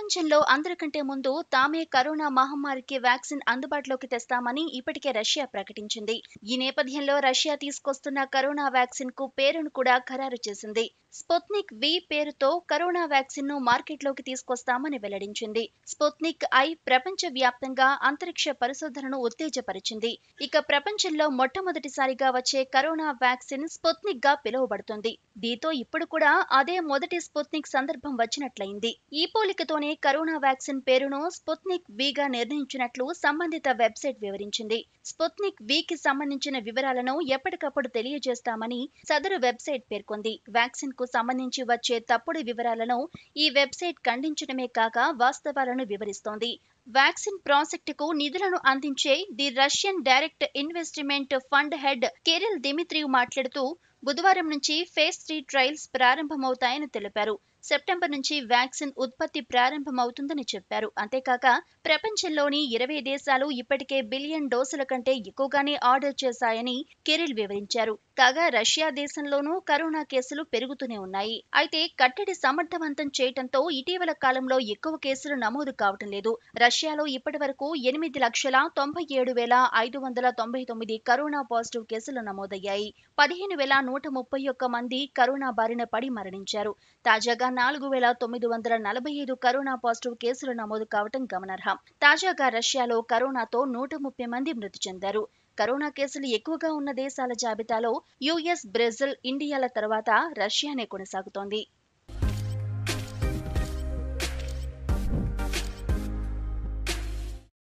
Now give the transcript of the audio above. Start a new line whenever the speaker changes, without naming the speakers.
ప్రపంచంలో అందరికంటే ముందు తామే కరోనా మహమ్మారికి వ్యాక్సిన్ అందుబాటులోకి తెస్తామని ఇప్పటికే రష్యా ప్రకటించింది ఈ నేపథ్యంలో రష్యా తీసుకొస్తున్న కరోనా వ్యాక్సిన్ కు పేరును కూడా ఖరారు చేసింది స్పుత్నిక్ వి పేరుతో కరోనా వ్యాక్సిన్ను మార్కెట్లోకి తీసుకొస్తామని వెల్లడించింది స్పుత్నిక్ ఐ ప్రపంచ వ్యాప్తంగా అంతరిక్ష పరిశోధనను ఉత్తేజపరిచింది ఇక ప్రపంచంలో మొట్టమొదటిసారిగా వచ్చే కరోనా వ్యాక్సిన్ స్పుత్నిక్ గా పిలువబడుతుంది దీంతో ఇప్పుడు కూడా అదే మొదటి స్పుత్నిక్ సందర్భం వచ్చినట్లయింది ఈ పోలికతోనే కరోనా వ్యాక్సిన్ పేరును స్పుత్నిక్ విగా నిర్ణయించినట్లు సంబంధిత వెబ్సైట్ వివరించింది స్పుత్నిక్ వికి సంబంధించిన వివరాలను ఎప్పటికప్పుడు తెలియజేస్తామని సదరు వెబ్సైట్ పేర్కొంది వ్యాక్సిన్ కు సంబంధించి వచ్చే తప్పుడు వివరాలను ఈ వెబ్సైట్ ఖండించడమే కాక వాస్తవాలను వివరిస్తోంది వ్యాక్సిన్ ప్రాజెక్టుకు కు నిధులను అందించే the Russian direct investment fund head Kirill Dmitri మాట్లాడుతూ బుధవారం నుంచి ఫేజ్ త్రీ ట్రయల్స్ ప్రారంభమవుతాయని తెలిపారు సెప్టెంబర్ నుంచి వ్యాక్సిన్ ఉత్పత్తి ప్రారంభమవుతుందని చెప్పారు అంతేకాక ప్రపంచంలోని ఇరవై దేశాలు ఇప్పటికే బిలియన్ డోసుల కంటే ఎక్కువగానే ఆర్డర్ చేశాయని కెరిల్ వివరించారు కాగా రష్యా దేశంలోనూ కరోనా కేసులు పెరుగుతూనే ఉన్నాయి అయితే కట్టడి సమర్థవంతం చేయటంతో ఇటీవల కాలంలో ఎక్కువ కేసులు నమోదు కావటం లేదు రష్యాలో ఇప్పటి వరకు ఎనిమిది లక్షల తొంభై ఏడు వేల ఐదు వందల తొంభై తొమ్మిది కరోనా పాజిటివ్ కేసులు నమోదయ్యాయి పదిహేను వేల నూట ముప్పై ఒక్క మంది కరోనా బారిన పడి మరణించారు తాజాగా నాలుగు వేల తొమ్మిది వందల నలభై ఐదు కరోనా పాజిటివ్ కేసులు నమోదు కావటం గమనార్హం తాజాగా రష్యాలో కరోనాతో నూట ముప్పై మంది మృతి చెందారు కరోనా కేసులు ఎక్కువగా ఉన్న దేశాల జాబితాలో యుఎస్ బ్రెజిల్ ఇండియాల తర్వాత రష్యానే కొనసాగుతోంది